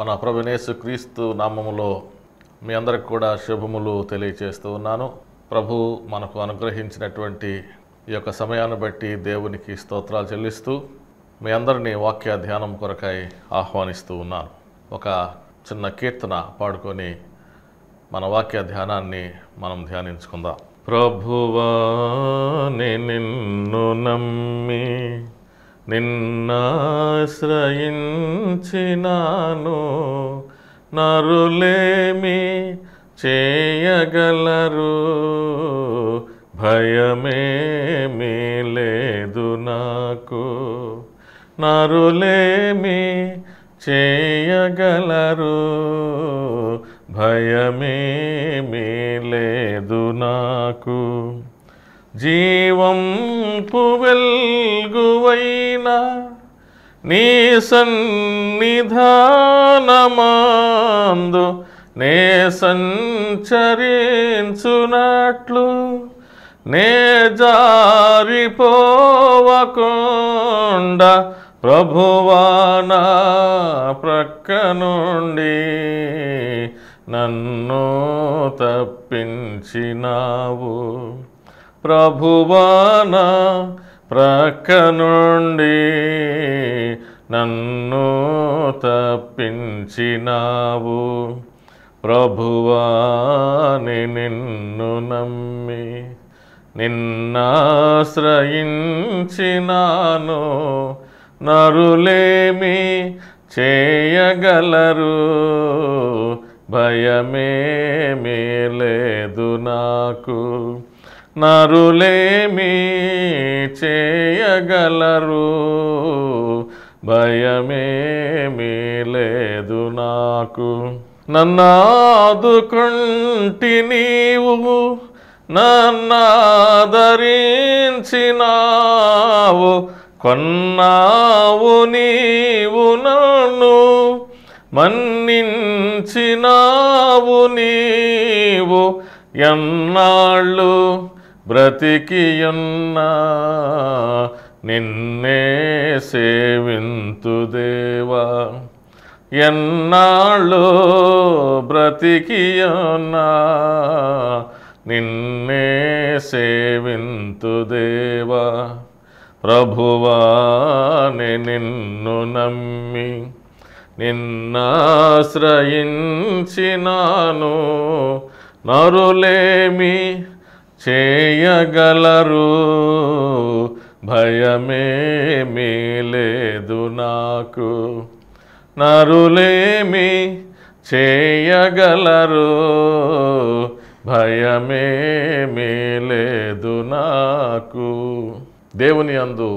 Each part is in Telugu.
మన ప్రభునేసు క్రీస్తు నామములో మీ అందరికి కూడా శుభములు తెలియచేస్తూ ఉన్నాను ప్రభు మనకు అనుగ్రహించినటువంటి ఈ యొక్క సమయాన్ని బట్టి దేవునికి స్తోత్రాలు చెల్లిస్తూ మీ అందరినీ వాక్య ధ్యానం కొరకై ఆహ్వానిస్తూ ఉన్నాను ఒక చిన్న కీర్తన పాడుకొని మన వాక్య ధ్యానాన్ని మనం ధ్యానించుకుందాం ప్రభువా నిన్ను నమ్మి నిన్నాశ్రయించినాను నరులేమి చేయగలరు భయమేమి లేదు నాకు నరులేమి చేయగలరు భయమేమి లేదు నాకు జీవం వెల్గువైన నీ సన్నిధానమాందు నే సంచరించునట్లు నే జారిపోవకుండా ప్రభువానా ప్రక్కనుండి నన్ను తప్పించినావు ప్రభువానా ప్రక్కనుండి నన్ను తప్పించినావు ప్రభువాని నిన్ను నమ్మి నిన్నాశ్రయించినాను నరులేమి చేయగలరు భయమేమీ లేదు నాకు నరులేమి చేయగలరు భయమేమీ లేదు నాకు నన్నాదుకుంటి నీవు నన్నాదరించినావు కొన్నావు నీవు నన్ను మన్నించినావు నీవు ఎన్నాళ్ళు బ్రతికియున్నా నిన్నే సేవింతు దేవా ఎన్నాళ్ళు బ్రతికియున్నా నిన్నే సేవింతు దేవా ప్రభువాని నిన్ను నమ్మి నిన్నాశ్రయించినాను నరులేమి చేయగలరు భయమేమీ లేదు నాకు నరులేమి చేయగలరు భయమేమీ లేదు నాకు దేవుని అందు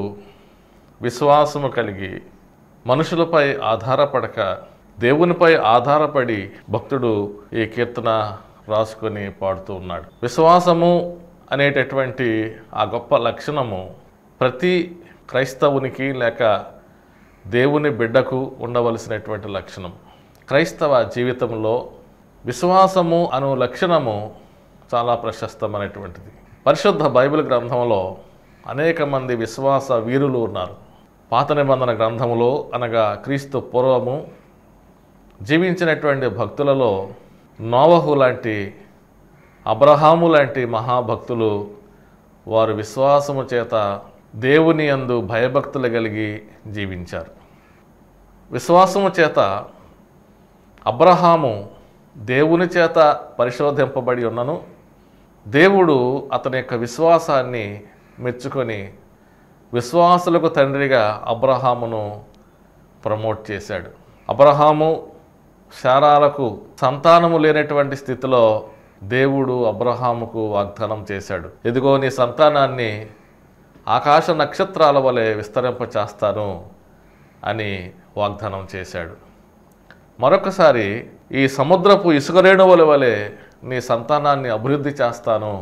విశ్వాసము కలిగి మనుషులపై ఆధారపడక దేవునిపై ఆధారపడి భక్తుడు ఈ కీర్తన రాసుకొని పాడుతూ ఉన్నాడు విశ్వాసము అనేటటువంటి ఆ గొప్ప లక్షణము ప్రతి క్రైస్తవునికి లేక దేవుని బిడ్డకు ఉండవలసినటువంటి లక్షణం క్రైస్తవ జీవితంలో విశ్వాసము అను లక్షణము చాలా ప్రశస్తమైనటువంటిది పరిశుద్ధ బైబిల్ గ్రంథంలో అనేక మంది విశ్వాస వీరులు ఉన్నారు పాత నిబంధన గ్రంథములో అనగా క్రీస్తు పూర్వము జీవించినటువంటి భక్తులలో నోవహు లాంటి అబ్రహాము లాంటి మహాభక్తులు వారు విశ్వాసము చేత దేవుని అందు భయభక్తులు కలిగి జీవించారు విశ్వాసము చేత అబ్రహాము దేవుని చేత పరిశోధింపబడి ఉన్నను దేవుడు అతని యొక్క విశ్వాసాన్ని మెచ్చుకొని విశ్వాసులకు తండ్రిగా అబ్రహామును ప్రమోట్ చేశాడు అబ్రహాము శారాలకు సంతానము లేనటువంటి స్థితిలో దేవుడు అబ్రహాముకు వాగ్దానం చేశాడు ఎదుగో నీ సంతానాన్ని ఆకాశ నక్షత్రాల వలె విస్తరింప చేస్తాను అని వాగ్దానం చేశాడు మరొకసారి ఈ సముద్రపు ఇసుకరేణువుల వలె నీ సంతానాన్ని అభివృద్ధి చేస్తాను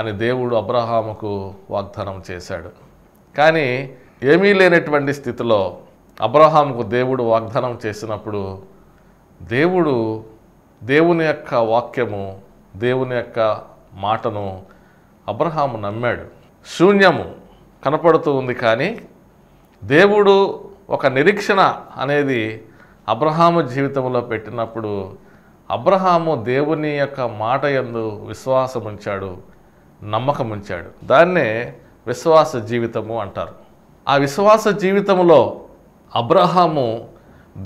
అని దేవుడు అబ్రహాముకు వాగ్దానం చేశాడు కానీ ఏమీ లేనటువంటి స్థితిలో అబ్రహాముకు దేవుడు వాగ్దానం చేసినప్పుడు దేవుడు దేవుని యొక్క వాక్యము దేవుని యొక్క మాటను అబ్రహాము నమ్మాడు శూన్యము కనపడుతూ ఉంది కానీ దేవుడు ఒక నిరీక్షణ అనేది అబ్రహాము జీవితంలో పెట్టినప్పుడు అబ్రహాము దేవుని యొక్క మాట ఎందు విశ్వాసం ఉంచాడు నమ్మకం ఉంచాడు దాన్నే విశ్వాస జీవితము అంటారు ఆ విశ్వాస జీవితంలో అబ్రహాము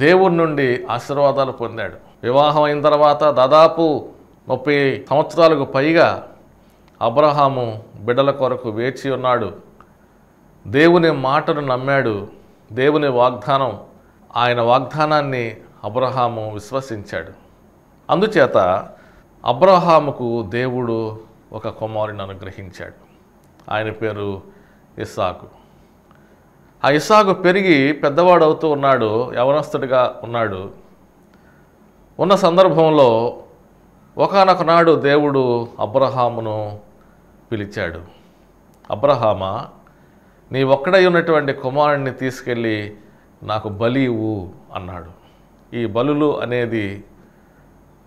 దేవుడి నుండి ఆశీర్వాదాలు పొందాడు వివాహం అయిన తర్వాత దాదాపు ముప్పై సంవత్సరాలకు పైగా అబ్రహాము బిడ్డల కొరకు వేచి ఉన్నాడు దేవుని మాటను నమ్మాడు దేవుని వాగ్దానం ఆయన వాగ్దానాన్ని అబ్రహాము విశ్వసించాడు అందుచేత అబ్రహాముకు దేవుడు ఒక కుమారుని అనుగ్రహించాడు ఆయన పేరు ఇస్సాకు ఆ ఇసాకు పెరిగి పెద్దవాడు అవుతూ ఉన్నాడు యవనస్తుడిగా ఉన్నాడు ఉన్న సందర్భంలో ఒకనొక నాడు దేవుడు అబ్రహామును పిలిచాడు అబ్రహామా నీ ఒక్కడై ఉన్నటువంటి కుమారుణ్ణి తీసుకెళ్ళి నాకు బలి ఇవ్వు అన్నాడు ఈ బలులు అనేది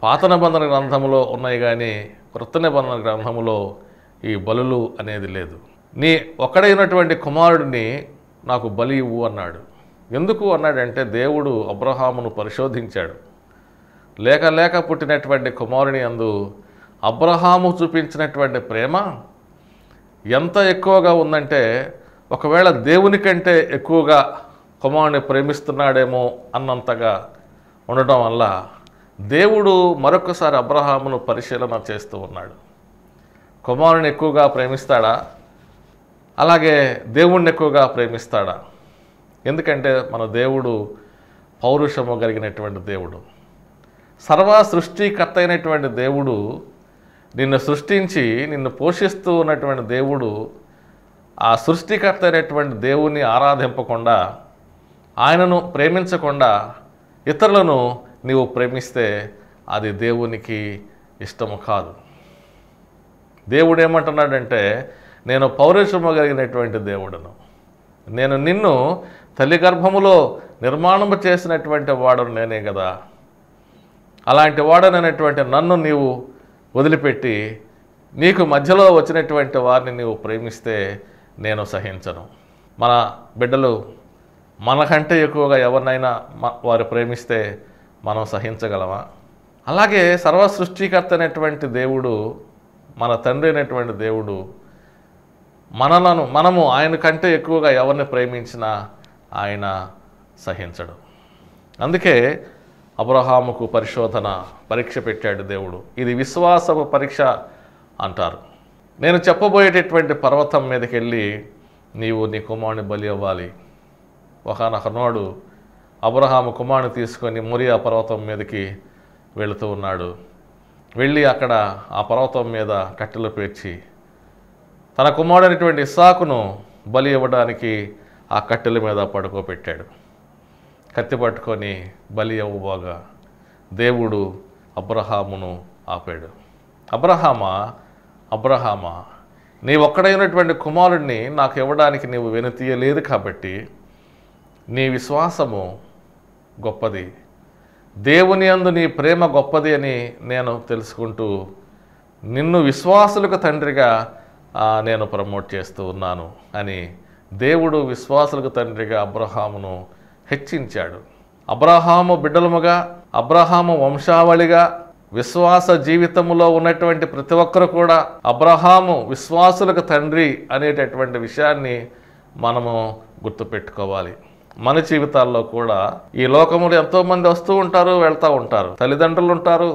పాత నిబంధన గ్రంథంలో ఉన్నాయి కానీ కృత నిబంధన గ్రంథంలో ఈ బలులు అనేది లేదు నీ ఒక్కడైనటువంటి కుమారుడిని నాకు బలి ఇవ్వు అన్నాడు ఎందుకు అన్నాడంటే దేవుడు అబ్రహామును పరిశోధించాడు లేక లేక పుట్టినటువంటి కుమారుని అందు అబ్రహాము చూపించినటువంటి ప్రేమ ఎంత ఎక్కువగా ఉందంటే ఒకవేళ దేవుని కంటే ఎక్కువగా కుమారుని ప్రేమిస్తున్నాడేమో అన్నంతగా ఉండడం వల్ల దేవుడు మరొకసారి అబ్రహామును పరిశీలన చేస్తూ ఉన్నాడు కుమారుని ఎక్కువగా ప్రేమిస్తాడా అలాగే దేవుణ్ణి ఎక్కువగా ప్రేమిస్తాడా ఎందుకంటే మన దేవుడు పౌరుషము కలిగినటువంటి దేవుడు సర్వ సృష్టికర్త అయినటువంటి దేవుడు నిన్ను సృష్టించి నిన్ను పోషిస్తూ ఉన్నటువంటి దేవుడు ఆ సృష్టికర్త అయినటువంటి దేవుణ్ణి ఆరాధింపకుండా ఆయనను ప్రేమించకుండా ఇతరులను నీవు ప్రేమిస్తే అది దేవునికి ఇష్టము కాదు దేవుడు ఏమంటున్నాడంటే నేను పౌరేశ్వరమగలిగినటువంటి కలిగినటువంటి దేవుడను నేను నిన్ను తల్లి గర్భములో నిర్మాణము చేసినటువంటి వాడు నేనే కదా అలాంటి వాడననేటువంటి నన్ను నీవు వదిలిపెట్టి నీకు మధ్యలో వచ్చినటువంటి వారిని నీవు ప్రేమిస్తే నేను సహించను మన బిడ్డలు మనకంటే ఎక్కువగా ఎవరినైనా వారు ప్రేమిస్తే మనం సహించగలమా అలాగే సర్వ సృష్టికర్త అనేటువంటి దేవుడు మన తండ్రి అయినటువంటి దేవుడు మనలను మనము ఆయన కంటే ఎక్కువగా ఎవరిని ప్రేమించినా ఆయన సహించడు అందుకే అబ్రహాముకు పరిశోధన పరీక్ష పెట్టాడు దేవుడు ఇది విశ్వాసపు పరీక్ష అంటారు నేను చెప్పబోయేటటువంటి పర్వతం మీదకి వెళ్ళి నీవు నీ కుమారుని బలి అవ్వాలి ఒకనొకనాడు అబ్రహాము కుమారుని తీసుకొని మురియా పర్వతం మీదకి వెళుతూ ఉన్నాడు వెళ్ళి అక్కడ ఆ పర్వతం మీద కట్టెలు పేర్చి తన కుమారుడైనటువంటి ఇస్సాకును బలి ఇవ్వడానికి ఆ కట్టెల మీద పడుకోబెట్టాడు కత్తి పట్టుకొని బలి ఇవ్వబోగా దేవుడు అబ్రహామును ఆపాడు అబ్రహామా అబ్రహామా నీ ఒక్కడైనటువంటి కుమారుడిని నాకు ఇవ్వడానికి నీవు వెనుతీయలేదు కాబట్టి నీ విశ్వాసము గొప్పది దేవుని అందు నీ ప్రేమ గొప్పది అని నేను తెలుసుకుంటూ నిన్ను విశ్వాసులకు తండ్రిగా నేను ప్రమోట్ చేస్తూ ఉన్నాను అని దేవుడు విశ్వాసులకు తండ్రిగా అబ్రహామును హెచ్చించాడు అబ్రహాము బిడ్డలముగా అబ్రహాము వంశావళిగా విశ్వాస జీవితంలో ఉన్నటువంటి ప్రతి ఒక్కరు కూడా అబ్రహాము విశ్వాసులకు తండ్రి అనేటటువంటి విషయాన్ని మనము గుర్తుపెట్టుకోవాలి మన జీవితాల్లో కూడా ఈ లోకములు ఎంతోమంది వస్తూ ఉంటారు వెళ్తూ ఉంటారు తల్లిదండ్రులు ఉంటారు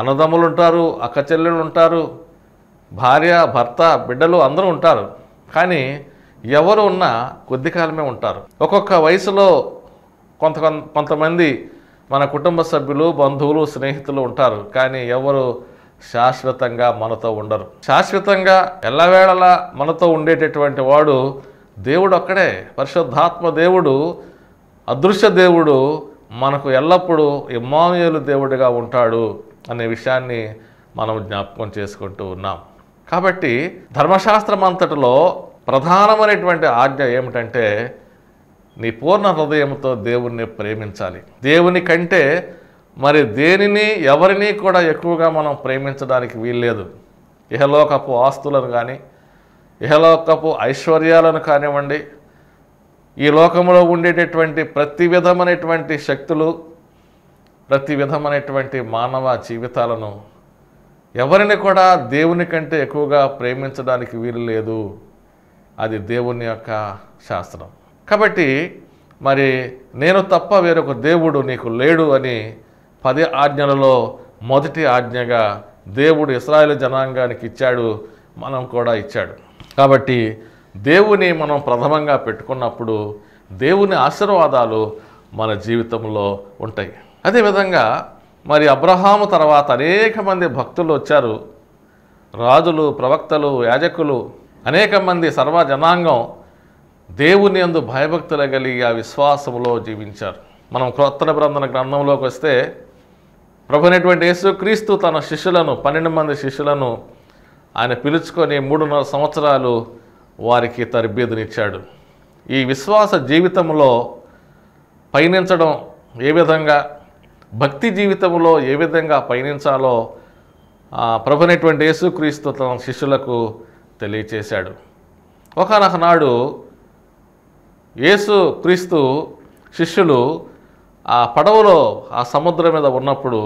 అన్నదమ్ములు ఉంటారు అక్క చెల్లెళ్ళు ఉంటారు భార్య భర్త బిడ్డలు అందరూ ఉంటారు కానీ ఎవరు ఉన్నా కొద్ది కాలమే ఉంటారు ఒక్కొక్క వయసులో కొంత కొంతమంది మన కుటుంబ సభ్యులు బంధువులు స్నేహితులు ఉంటారు కానీ ఎవరు శాశ్వతంగా మనతో ఉండరు శాశ్వతంగా ఎల్లవేళలా మనతో ఉండేటటువంటి వాడు దేవుడు ఒక్కడే పరిశుద్ధాత్మ దేవుడు అదృశ్య దేవుడు మనకు ఎల్లప్పుడూ ఇమ్మానుయేలు దేవుడిగా ఉంటాడు అనే విషయాన్ని మనం జ్ఞాపకం చేసుకుంటూ ఉన్నాం కాబట్టి ధర్మశాస్త్రం అంతటిలో ప్రధానమైనటువంటి ఆజ్ఞ ఏమిటంటే నీ పూర్ణ హృదయంతో దేవుణ్ణి ప్రేమించాలి దేవుని కంటే మరి దేనిని ఎవరిని కూడా ఎక్కువగా మనం ప్రేమించడానికి వీల్లేదు ఇహలోకపు ఆస్తులను కానీ ఇహలోకపు ఐశ్వర్యాలను కానివ్వండి ఈ లోకంలో ఉండేటటువంటి ప్రతి విధమైనటువంటి శక్తులు ప్రతి విధమైనటువంటి మానవ జీవితాలను ఎవరిని కూడా దేవుని కంటే ఎక్కువగా ప్రేమించడానికి వీలు లేదు అది దేవుని యొక్క శాస్త్రం కాబట్టి మరి నేను తప్ప వేరొక దేవుడు నీకు లేడు అని పది ఆజ్ఞలలో మొదటి ఆజ్ఞగా దేవుడు ఇస్రాయల్ జనాంగానికి ఇచ్చాడు మనం కూడా ఇచ్చాడు కాబట్టి దేవుని మనం ప్రథమంగా పెట్టుకున్నప్పుడు దేవుని ఆశీర్వాదాలు మన జీవితంలో ఉంటాయి అదేవిధంగా మరి అబ్రహాము తర్వాత అనేక మంది భక్తులు వచ్చారు రాజులు ప్రవక్తలు యాజకులు అనేక మంది జనాంగం దేవుని అందు భయభక్తులు కలిగి ఆ విశ్వాసములో జీవించారు మనం క్రొత్త నిబంధన గ్రంథంలోకి వస్తే ప్రభునటువంటి యేసుక్రీస్తు తన శిష్యులను పన్నెండు మంది శిష్యులను ఆయన పిలుచుకొని మూడున్నర సంవత్సరాలు వారికి తరబీదునిచ్చాడు ఈ విశ్వాస జీవితంలో పయనించడం ఏ విధంగా భక్తి జీవితంలో ఏ విధంగా పయనించాలో ప్రభునటువంటి యేసుక్రీస్తు తన శిష్యులకు తెలియచేశాడు ఒకనొక యేసు క్రీస్తు శిష్యులు ఆ పడవలో ఆ సముద్రం మీద ఉన్నప్పుడు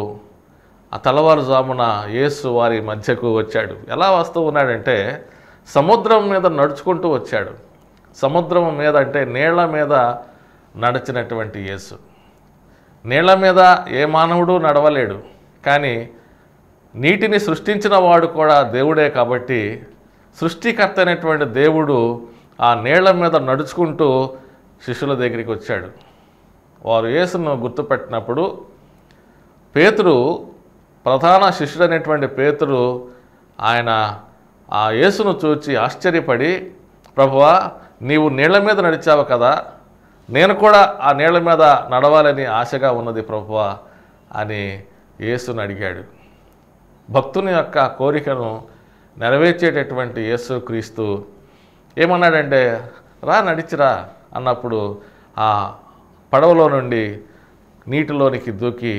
ఆ తలవారుజామున యేసు వారి మధ్యకు వచ్చాడు ఎలా వస్తూ ఉన్నాడంటే సముద్రం మీద నడుచుకుంటూ వచ్చాడు సముద్రం మీద అంటే నీళ్ల మీద నడిచినటువంటి యేసు నీళ్ల మీద ఏ మానవుడు నడవలేడు కానీ నీటిని సృష్టించిన వాడు కూడా దేవుడే కాబట్టి సృష్టికర్త అయినటువంటి దేవుడు ఆ నీళ్ల మీద నడుచుకుంటూ శిష్యుల దగ్గరికి వచ్చాడు వారు యేసును గుర్తుపెట్టినప్పుడు పేతురు ప్రధాన శిష్యుడైనటువంటి పేతురు ఆయన ఆ యేసును చూచి ఆశ్చర్యపడి ప్రభువా నీవు నీళ్ల మీద నడిచావు కదా నేను కూడా ఆ నీళ్ల మీద నడవాలని ఆశగా ఉన్నది ప్రభువ అని యేసుని అడిగాడు భక్తుని యొక్క కోరికను నెరవేర్చేటటువంటి యేసు క్రీస్తు ఏమన్నాడంటే రా నడిచిరా అన్నప్పుడు ఆ పడవలో నుండి నీటిలోనికి దూకి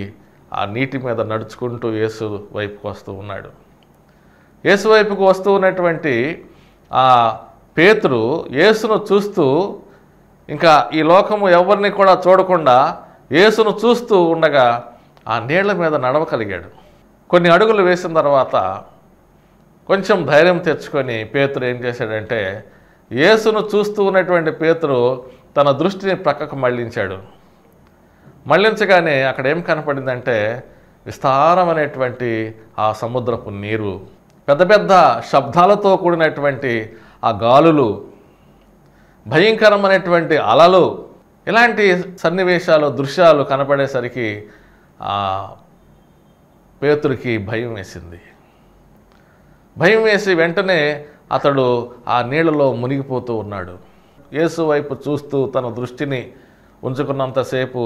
ఆ నీటి మీద నడుచుకుంటూ యేసు వైపుకు వస్తూ ఉన్నాడు యేసు వైపుకు వస్తూ ఉన్నటువంటి ఆ పేతురు యేసును చూస్తూ ఇంకా ఈ లోకము ఎవరిని కూడా చూడకుండా యేసును చూస్తూ ఉండగా ఆ నీళ్ల మీద నడవగలిగాడు కొన్ని అడుగులు వేసిన తర్వాత కొంచెం ధైర్యం తెచ్చుకొని పేతురు ఏం చేశాడంటే యేసును చూస్తూ ఉన్నటువంటి పేతురు తన దృష్టిని ప్రక్కకు మళ్లించాడు మళ్లించగానే అక్కడ ఏం కనపడిందంటే విస్తారమైనటువంటి ఆ సముద్రపు నీరు పెద్ద పెద్ద శబ్దాలతో కూడినటువంటి ఆ గాలులు భయంకరమైనటువంటి అలలు ఇలాంటి సన్నివేశాలు దృశ్యాలు కనపడేసరికి పేతురికి భయం వేసింది భయం వేసి వెంటనే అతడు ఆ నీళ్ళలో మునిగిపోతూ ఉన్నాడు యేసు వైపు చూస్తూ తన దృష్టిని ఉంచుకున్నంతసేపు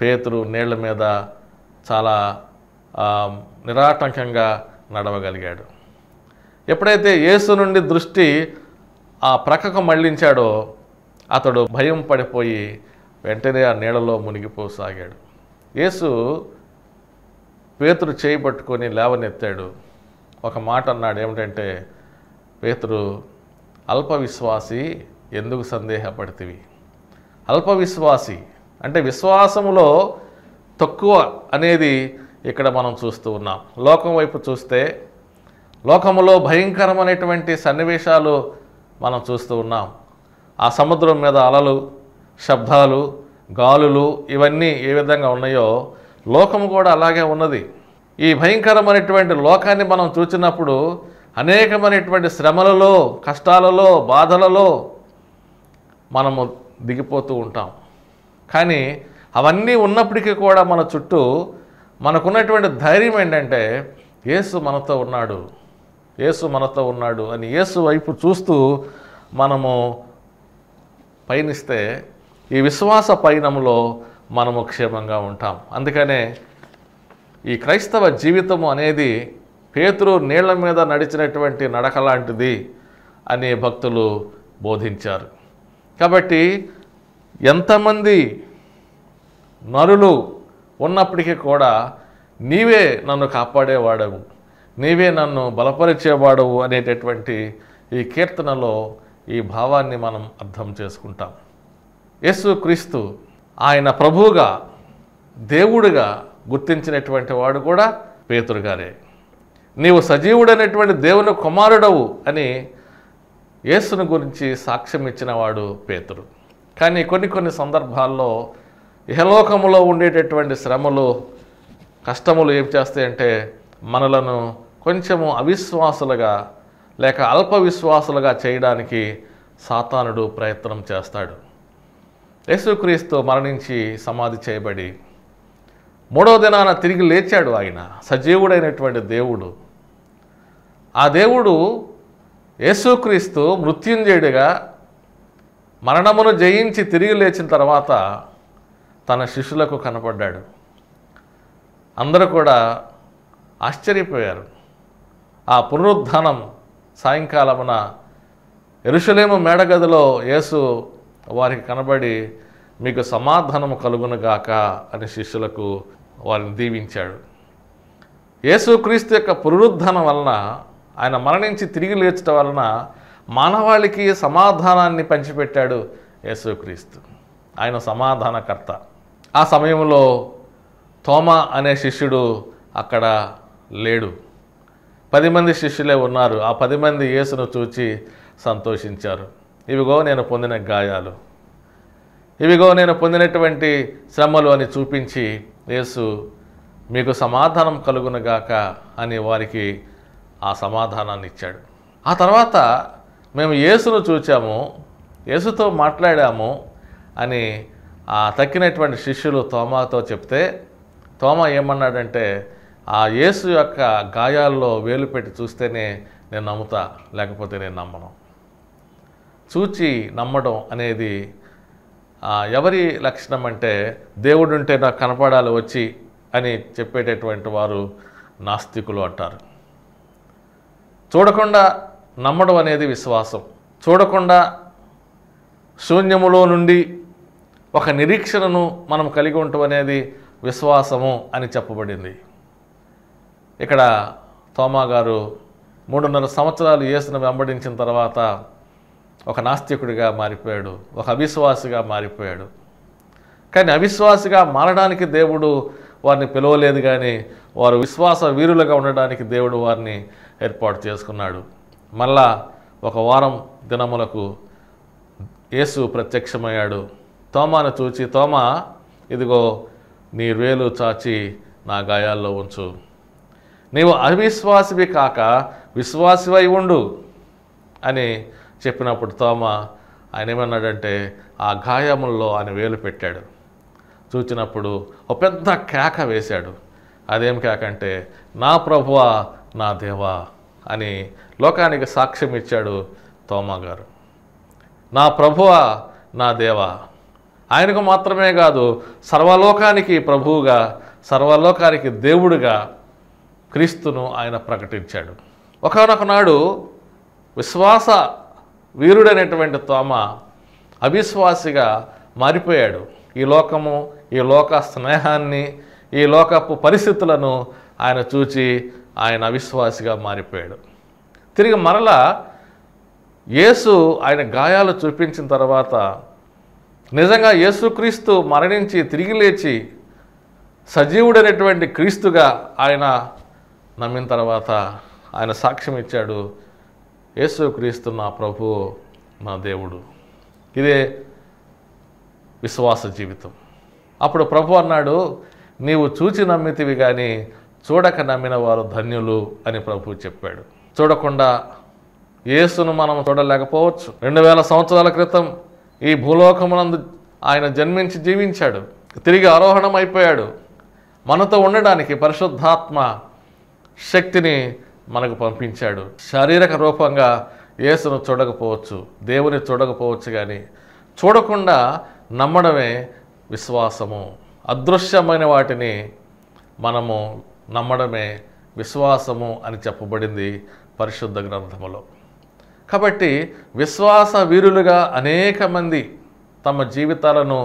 పేతురు నీళ్ల మీద చాలా నిరాటంకంగా నడవగలిగాడు ఎప్పుడైతే యేసు నుండి దృష్టి ఆ ప్రక్కకు మళ్లించాడో అతడు భయం పడిపోయి వెంటనే ఆ నీళ్ళలో మునిగిపోసాగాడు యేసు పేతురు చేయబట్టుకొని లేవనెత్తాడు ఒక మాట అన్నాడు ఏమిటంటే పేతురు అల్పవిశ్వాసి ఎందుకు సందేహపడితివి అల్పవిశ్వాసి అంటే విశ్వాసములో తక్కువ అనేది ఇక్కడ మనం చూస్తూ ఉన్నాం లోకం వైపు చూస్తే లోకములో భయంకరమైనటువంటి సన్నివేశాలు మనం చూస్తూ ఉన్నాం ఆ సముద్రం మీద అలలు శబ్దాలు గాలులు ఇవన్నీ ఏ విధంగా ఉన్నాయో లోకము కూడా అలాగే ఉన్నది ఈ భయంకరమైనటువంటి లోకాన్ని మనం చూచినప్పుడు అనేకమైనటువంటి శ్రమలలో కష్టాలలో బాధలలో మనము దిగిపోతూ ఉంటాం కానీ అవన్నీ ఉన్నప్పటికీ కూడా మన చుట్టూ మనకున్నటువంటి ధైర్యం ఏంటంటే యేసు మనతో ఉన్నాడు యేసు మనతో ఉన్నాడు అని యేసు వైపు చూస్తూ మనము పయనిస్తే ఈ విశ్వాస పయనంలో మనము క్షేమంగా ఉంటాం అందుకనే ఈ క్రైస్తవ జీవితము అనేది పేతురు నీళ్ల మీద నడిచినటువంటి నడక లాంటిది అని భక్తులు బోధించారు కాబట్టి ఎంతమంది నరులు ఉన్నప్పటికీ కూడా నీవే నన్ను కాపాడేవాడవు నీవే నన్ను బలపరిచేవాడవు అనేటటువంటి ఈ కీర్తనలో ఈ భావాన్ని మనం అర్థం చేసుకుంటాం యేసు క్రీస్తు ఆయన ప్రభువుగా దేవుడిగా గుర్తించినటువంటి వాడు కూడా పేతురు గారే నీవు సజీవుడైనటువంటి దేవుని కుమారుడవు అని యేసును గురించి సాక్ష్యం ఇచ్చినవాడు పేతురు కానీ కొన్ని కొన్ని సందర్భాల్లో ఇహలోకములో ఉండేటటువంటి శ్రమలు కష్టములు ఏం చేస్తాయంటే మనలను కొంచెము అవిశ్వాసులుగా లేక అల్పవిశ్వాసులుగా చేయడానికి సాతానుడు ప్రయత్నం చేస్తాడు యేసుక్రీస్తు మరణించి సమాధి చేయబడి మూడో దినాన తిరిగి లేచాడు ఆయన సజీవుడైనటువంటి దేవుడు ఆ దేవుడు యేసుక్రీస్తు మృత్యుంజయుడిగా మరణమును జయించి తిరిగి లేచిన తర్వాత తన శిష్యులకు కనపడ్డాడు అందరూ కూడా ఆశ్చర్యపోయారు ఆ పునరుద్ధానం సాయంకాలమున ఎరుషలేము మేడగదిలో యేసు వారికి కనబడి మీకు సమాధానము కలుగునుగాక అని శిష్యులకు వారిని దీవించాడు యేసుక్రీస్తు యొక్క పునరుద్ధానం వలన ఆయన మరణించి తిరిగి లేచడం వలన మానవాళికి సమాధానాన్ని పంచిపెట్టాడు యేసుక్రీస్తు ఆయన సమాధానకర్త ఆ సమయంలో తోమ అనే శిష్యుడు అక్కడ లేడు పది మంది శిష్యులే ఉన్నారు ఆ పది మంది యేసును చూచి సంతోషించారు ఇవిగో నేను పొందిన గాయాలు ఇవిగో నేను పొందినటువంటి శ్రమలు అని చూపించి యేసు మీకు సమాధానం కలుగునగాక అని వారికి ఆ సమాధానాన్ని ఇచ్చాడు ఆ తర్వాత మేము యేసును చూచాము యేసుతో మాట్లాడాము అని ఆ తక్కినటువంటి శిష్యులు తోమాతో చెప్తే తోమా ఏమన్నాడంటే ఆ యేసు యొక్క గాయాల్లో వేలు పెట్టి చూస్తేనే నేను నమ్ముతా లేకపోతే నేను నమ్మను చూచి నమ్మడం అనేది ఎవరి లక్షణం అంటే దేవుడు ఉంటే నాకు కనపడాలి వచ్చి అని చెప్పేటటువంటి వారు నాస్తికులు అంటారు చూడకుండా నమ్మడం అనేది విశ్వాసం చూడకుండా శూన్యములో నుండి ఒక నిరీక్షణను మనం కలిగి ఉండటం అనేది విశ్వాసము అని చెప్పబడింది ఇక్కడ తోమా గారు మూడున్నర సంవత్సరాలు యేసును వెంబడించిన తర్వాత ఒక నాస్తికుడిగా మారిపోయాడు ఒక అవిశ్వాసిగా మారిపోయాడు కానీ అవిశ్వాసిగా మారడానికి దేవుడు వారిని పిలవలేదు కానీ వారు విశ్వాస వీరులుగా ఉండడానికి దేవుడు వారిని ఏర్పాటు చేసుకున్నాడు మళ్ళా ఒక వారం దినములకు యేసు ప్రత్యక్షమయ్యాడు తోమాను చూచి తోమా ఇదిగో నీ వేలు చాచి నా గాయాల్లో ఉంచు నీవు అవిశ్వాసివి కాక విశ్వాసివై ఉండు అని చెప్పినప్పుడు తోమ ఆయన ఏమన్నాడంటే ఆ గాయముల్లో ఆయన వేలు పెట్టాడు చూచినప్పుడు ఒక పెద్ద కేక వేశాడు అదేం కేక అంటే నా ప్రభువ నా దేవా అని లోకానికి సాక్ష్యం ఇచ్చాడు తోమా గారు నా ప్రభువ నా దేవా ఆయనకు మాత్రమే కాదు సర్వలోకానికి ప్రభువుగా సర్వలోకానికి దేవుడుగా క్రీస్తును ఆయన ప్రకటించాడు ఒకనొక నాడు విశ్వాస వీరుడైనటువంటి తోమ అవిశ్వాసిగా మారిపోయాడు ఈ లోకము ఈ లోక స్నేహాన్ని ఈ లోకపు పరిస్థితులను ఆయన చూచి ఆయన అవిశ్వాసిగా మారిపోయాడు తిరిగి మరలా యేసు ఆయన గాయాలు చూపించిన తర్వాత నిజంగా యేసుక్రీస్తు మరణించి తిరిగి లేచి సజీవుడైనటువంటి క్రీస్తుగా ఆయన నమ్మిన తర్వాత ఆయన సాక్ష్యం ఇచ్చాడు యేసుక్రీస్తు నా ప్రభు నా దేవుడు ఇదే విశ్వాస జీవితం అప్పుడు ప్రభు అన్నాడు నీవు చూచి నమ్మితివి కానీ చూడక నమ్మిన వారు ధన్యులు అని ప్రభు చెప్పాడు చూడకుండా యేసును మనం చూడలేకపోవచ్చు రెండు వేల సంవత్సరాల క్రితం ఈ భూలోకమునందు ఆయన జన్మించి జీవించాడు తిరిగి ఆరోహణం అయిపోయాడు మనతో ఉండడానికి పరిశుద్ధాత్మ శక్తిని మనకు పంపించాడు శారీరక రూపంగా యేసును చూడకపోవచ్చు దేవుని చూడకపోవచ్చు కానీ చూడకుండా నమ్మడమే విశ్వాసము అదృశ్యమైన వాటిని మనము నమ్మడమే విశ్వాసము అని చెప్పబడింది పరిశుద్ధ గ్రంథములో కాబట్టి విశ్వాస వీరులుగా అనేక మంది తమ జీవితాలను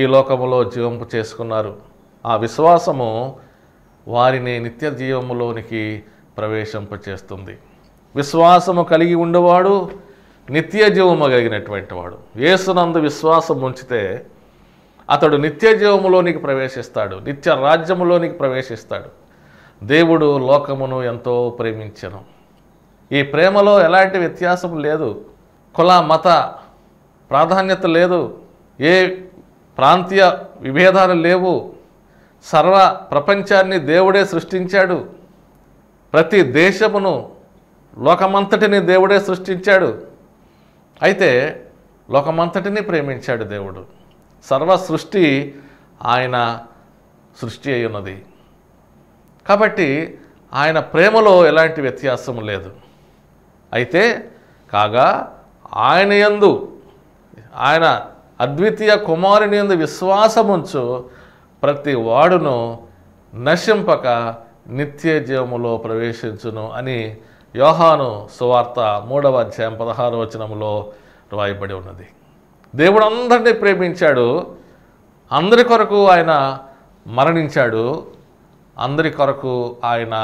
ఈ లోకములో జీవింపు చేసుకున్నారు ఆ విశ్వాసము వారిని నిత్య జీవములోనికి ప్రవేశింపచేస్తుంది విశ్వాసము కలిగి ఉండేవాడు నిత్య జీవము కలిగినటువంటి వాడు ఏసునందు విశ్వాసం ఉంచితే అతడు నిత్య జీవములోనికి ప్రవేశిస్తాడు నిత్య రాజ్యములోనికి ప్రవేశిస్తాడు దేవుడు లోకమును ఎంతో ప్రేమించను ఈ ప్రేమలో ఎలాంటి వ్యత్యాసం లేదు కుల మత ప్రాధాన్యత లేదు ఏ ప్రాంతీయ విభేదాలు లేవు సర్వ ప్రపంచాన్ని దేవుడే సృష్టించాడు ప్రతి దేశమును లోకమంతటిని దేవుడే సృష్టించాడు అయితే లోకమంతటిని ప్రేమించాడు దేవుడు సర్వ సృష్టి ఆయన సృష్టి అయి ఉన్నది కాబట్టి ఆయన ప్రేమలో ఎలాంటి వ్యత్యాసం లేదు అయితే కాగా ఆయన యందు ఆయన అద్వితీయ కుమారుని యందు విశ్వాసముంచు ప్రతి వాడును నశింపక నిత్య జీవములో ప్రవేశించును అని యోహాను సువార్త మూడవ అధ్యాయం పదహారు వచనంలో రాయబడి ఉన్నది దేవుడు అందరినీ ప్రేమించాడు అందరి కొరకు ఆయన మరణించాడు అందరి కొరకు ఆయన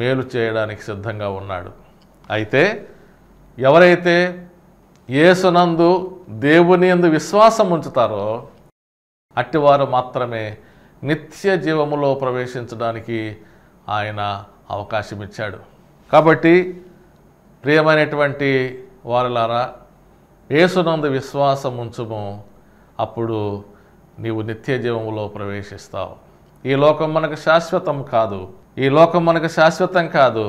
మేలు చేయడానికి సిద్ధంగా ఉన్నాడు అయితే ఎవరైతే ఏసునందు దేవుని ఎందు విశ్వాసం ఉంచుతారో అట్టివారు మాత్రమే నిత్య జీవములో ప్రవేశించడానికి ఆయన అవకాశం ఇచ్చాడు కాబట్టి ప్రియమైనటువంటి వారలారా ఏసునందు విశ్వాసం ఉంచుము అప్పుడు నీవు నిత్య జీవములో ప్రవేశిస్తావు ఈ లోకం మనకు శాశ్వతం కాదు ఈ లోకం మనకు శాశ్వతం కాదు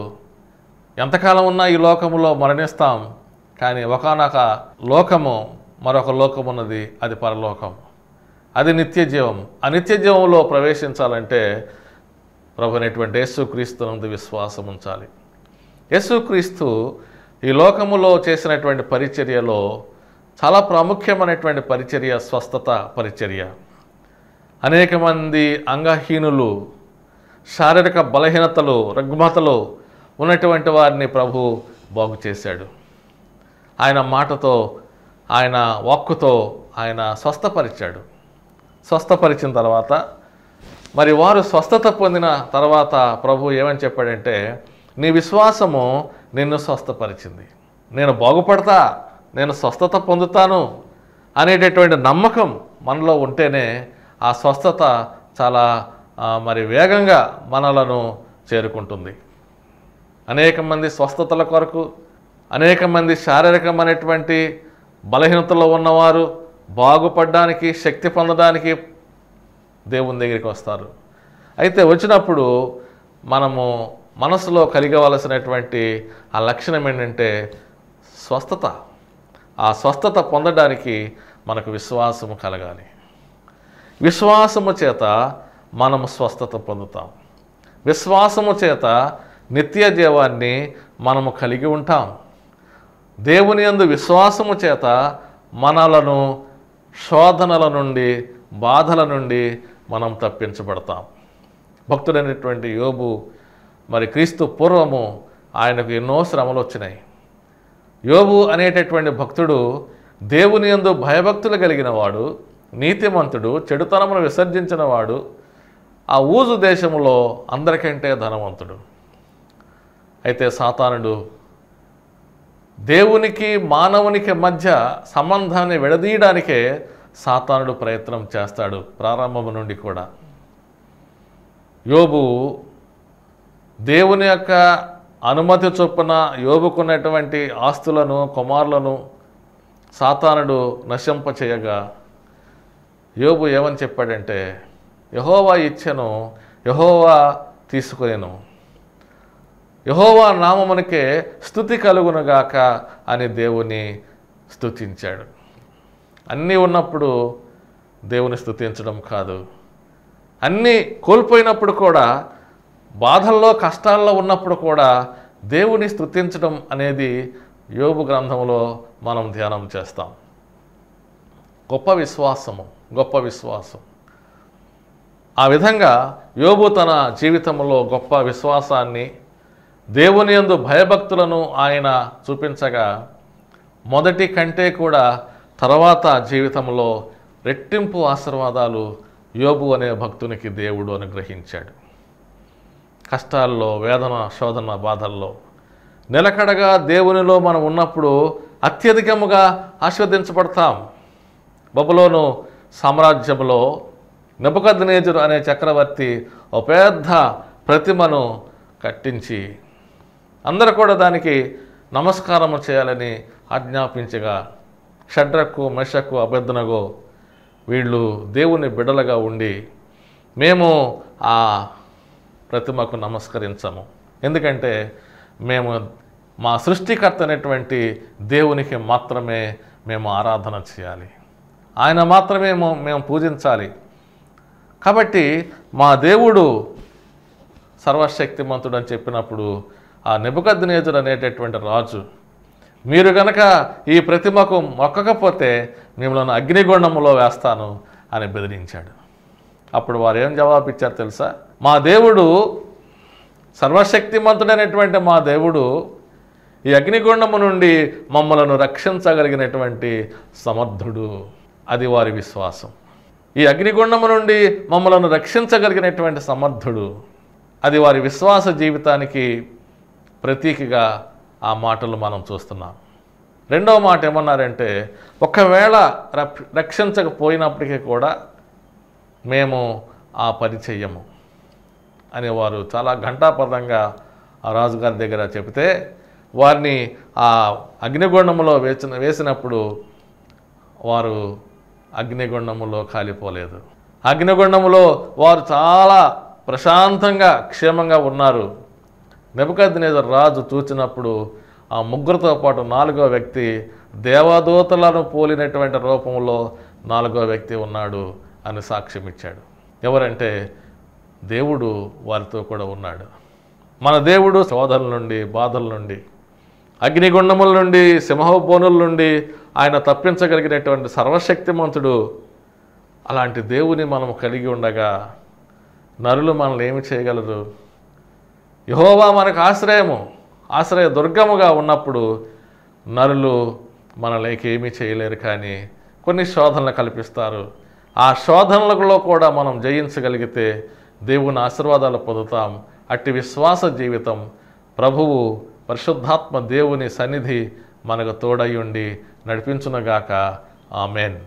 ఎంతకాలం ఉన్నా ఈ లోకములో మరణిస్తాం కానీ ఒకనొక లోకము మరొక లోకమున్నది అది పరలోకం అది నిత్య జీవం ఆ నిత్య జీవంలో ప్రవేశించాలంటే ప్రభునటువంటి యేసుక్రీస్తు నందు విశ్వాసం ఉంచాలి యేసుక్రీస్తు ఈ లోకములో చేసినటువంటి పరిచర్యలో చాలా ప్రాముఖ్యమైనటువంటి పరిచర్య స్వస్థత పరిచర్య అనేక మంది అంగహీనులు శారీరక బలహీనతలు రుగ్మతలు ఉన్నటువంటి వారిని ప్రభు బాగు చేశాడు ఆయన మాటతో ఆయన వాక్కుతో ఆయన స్వస్థపరిచాడు స్వస్థపరిచిన తర్వాత మరి వారు స్వస్థత పొందిన తర్వాత ప్రభు ఏమని చెప్పాడంటే నీ విశ్వాసము నిన్ను స్వస్థపరిచింది నేను బాగుపడతా నేను స్వస్థత పొందుతాను అనేటటువంటి నమ్మకం మనలో ఉంటేనే ఆ స్వస్థత చాలా మరి వేగంగా మనలను చేరుకుంటుంది అనేక మంది స్వస్థతల కొరకు అనేక మంది శారీరకమైనటువంటి బలహీనతలో ఉన్నవారు బాగుపడడానికి శక్తి పొందడానికి దేవుని దగ్గరికి వస్తారు అయితే వచ్చినప్పుడు మనము మనసులో కలిగవలసినటువంటి ఆ లక్షణం ఏంటంటే స్వస్థత ఆ స్వస్థత పొందడానికి మనకు విశ్వాసము కలగాలి విశ్వాసము చేత మనం స్వస్థత పొందుతాం విశ్వాసము చేత నిత్య జీవాన్ని మనము కలిగి ఉంటాం దేవుని యందు విశ్వాసము చేత మనలను శోధనల నుండి బాధల నుండి మనం తప్పించబడతాం భక్తుడైనటువంటి యోబు మరి క్రీస్తు పూర్వము ఆయనకు ఎన్నో శ్రమలు వచ్చినాయి యోబు అనేటటువంటి భక్తుడు దేవుని ఎందు భయభక్తులు కలిగిన వాడు నీతిమంతుడు చెడుతనమును విసర్జించిన వాడు ఆ ఊజు దేశంలో అందరికంటే ధనవంతుడు అయితే సాతానుడు దేవునికి మానవునికి మధ్య సంబంధాన్ని విడదీయడానికే సాతానుడు ప్రయత్నం చేస్తాడు ప్రారంభం నుండి కూడా యోబు దేవుని యొక్క అనుమతి చొప్పున యోబుకున్నటువంటి ఆస్తులను కుమారులను సాతానుడు నశింపచేయగా యోబు ఏమని చెప్పాడంటే యహోవా ఇచ్చను యహోవా తీసుకునేను యహోవా నామమునకే స్థుతి కలుగునుగాక అని దేవుని స్థుతించాడు అన్నీ ఉన్నప్పుడు దేవుని స్థుతించడం కాదు అన్నీ కోల్పోయినప్పుడు కూడా బాధల్లో కష్టాల్లో ఉన్నప్పుడు కూడా దేవుని స్థుతించడం అనేది యోగు గ్రంథంలో మనం ధ్యానం చేస్తాం గొప్ప విశ్వాసము గొప్ప విశ్వాసం ఆ విధంగా యోగు తన జీవితంలో గొప్ప విశ్వాసాన్ని దేవుని ఎందు భయభక్తులను ఆయన చూపించగా మొదటి కంటే కూడా తర్వాత జీవితంలో రెట్టింపు ఆశీర్వాదాలు యోబు అనే భక్తునికి దేవుడు అనుగ్రహించాడు కష్టాల్లో వేదన శోధన బాధల్లో నిలకడగా దేవునిలో మనం ఉన్నప్పుడు అత్యధికముగా ఆస్వాదించబడతాం బబులోను సామ్రాజ్యంలో నెపకద్నేజుడు అనే చక్రవర్తి ఒక పెద్ద ప్రతిమను కట్టించి అందరూ కూడా దానికి నమస్కారము చేయాలని ఆజ్ఞాపించగా షడ్రకు మెషకు అభ్యర్థనగో వీళ్ళు దేవుని బిడలుగా ఉండి మేము ఆ ప్రతిమకు నమస్కరించము ఎందుకంటే మేము మా సృష్టికర్త అనేటువంటి దేవునికి మాత్రమే మేము ఆరాధన చేయాలి ఆయన మాత్రమే మేము పూజించాలి కాబట్టి మా దేవుడు సర్వశక్తిమంతుడు అని చెప్పినప్పుడు ఆ నిపుకద్నేతుడు అనేటటువంటి రాజు మీరు గనక ఈ ప్రతిమకు మొక్కకపోతే మిమ్మల్ని అగ్నిగుండంలో వేస్తాను అని బెదిరించాడు అప్పుడు వారు ఏం జవాబు ఇచ్చారు తెలుసా మా దేవుడు సర్వశక్తిమంతుడైనటువంటి మా దేవుడు ఈ అగ్నిగుండము నుండి మమ్మలను రక్షించగలిగినటువంటి సమర్థుడు అది వారి విశ్వాసం ఈ అగ్నిగుండము నుండి మమ్మలను రక్షించగలిగినటువంటి సమర్థుడు అది వారి విశ్వాస జీవితానికి ప్రతీకగా ఆ మాటలు మనం చూస్తున్నాం రెండవ మాట ఏమన్నారంటే ఒకవేళ రక్షించకపోయినప్పటికీ కూడా మేము ఆ పని చెయ్యము అనేవారు చాలా ఘంటాపదంగా ఆ రాజుగారి దగ్గర చెబితే వారిని ఆ అగ్నిగుండంలో వేసిన వేసినప్పుడు వారు అగ్నిగుండంలో కాలిపోలేదు అగ్నిగుండంలో వారు చాలా ప్రశాంతంగా క్షేమంగా ఉన్నారు నెబద్నేజర్ రాజు చూచినప్పుడు ఆ ముగ్గురితో పాటు నాలుగో వ్యక్తి దేవదూతలను పోలినటువంటి రూపంలో నాలుగో వ్యక్తి ఉన్నాడు అని సాక్ష్యం ఇచ్చాడు ఎవరంటే దేవుడు వారితో కూడా ఉన్నాడు మన దేవుడు శోధల నుండి బాధల నుండి అగ్నిగుండముల నుండి సింహబోనుల నుండి ఆయన తప్పించగలిగినటువంటి సర్వశక్తిమంతుడు అలాంటి దేవుని మనం కలిగి ఉండగా నరులు మనల్ని ఏమి చేయగలరు యహోవా మనకు ఆశ్రయము ఆశ్రయ దుర్గముగా ఉన్నప్పుడు నరులు మనలేకేమీ చేయలేరు కానీ కొన్ని శోధనలు కల్పిస్తారు ఆ శోధనలలో కూడా మనం జయించగలిగితే దేవుని ఆశీర్వాదాలు పొందుతాం అట్టి విశ్వాస జీవితం ప్రభువు పరిశుద్ధాత్మ దేవుని సన్నిధి మనకు తోడయ్యుండి నడిపించునుగాక ఆమెన్